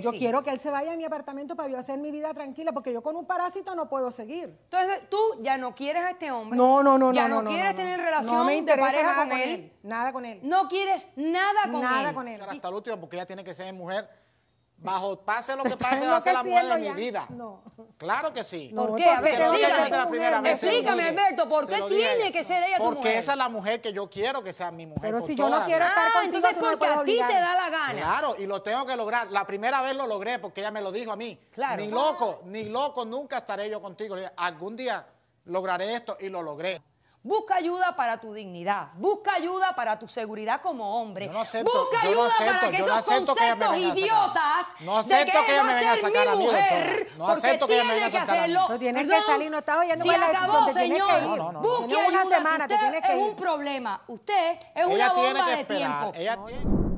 yo quiero que él se vaya a mi apartamento para yo hacer mi vida tranquila, porque yo con un parásito no puedo seguir. Entonces, tú ya no quieres a este hombre. No, no, no, ya no. no, no quieres tener relación me de pareja con, él. Nada con él. No quieres nada con él. Nada con él. Hasta el último, porque ella tiene que ser mujer. Bajo pase lo que pase, va a ser la mujer de mi vida. Claro que sí. ¿Por qué? explícame, Alberto, ¿por qué tiene que ser ella tu mujer? Porque esa es la mujer que yo quiero que sea mi mujer. Pero si yo no quiero estar ah, contigo, entonces porque a ti te da la Claro, y lo tengo que lograr. La primera vez lo logré porque ella me lo dijo a mí. Ni loco, ni loco, nunca estaré yo contigo. algún día lograré esto y lo logré. Busca ayuda para tu dignidad, busca ayuda para tu seguridad como hombre. No acepto, busca ayuda para que esos no conceptos idiotas no acepto que, ella me venga a sacar a mí, No acepto que ella me venga a sacar a mí. Tú tienes que salir, no estaba oyendo si acabó, es señor, que ir. No, busque ayuda, una semana, usted te tienes que ir. es un problema, usted es ella una bomba tiene que de esperar, tiempo. Ella tiene...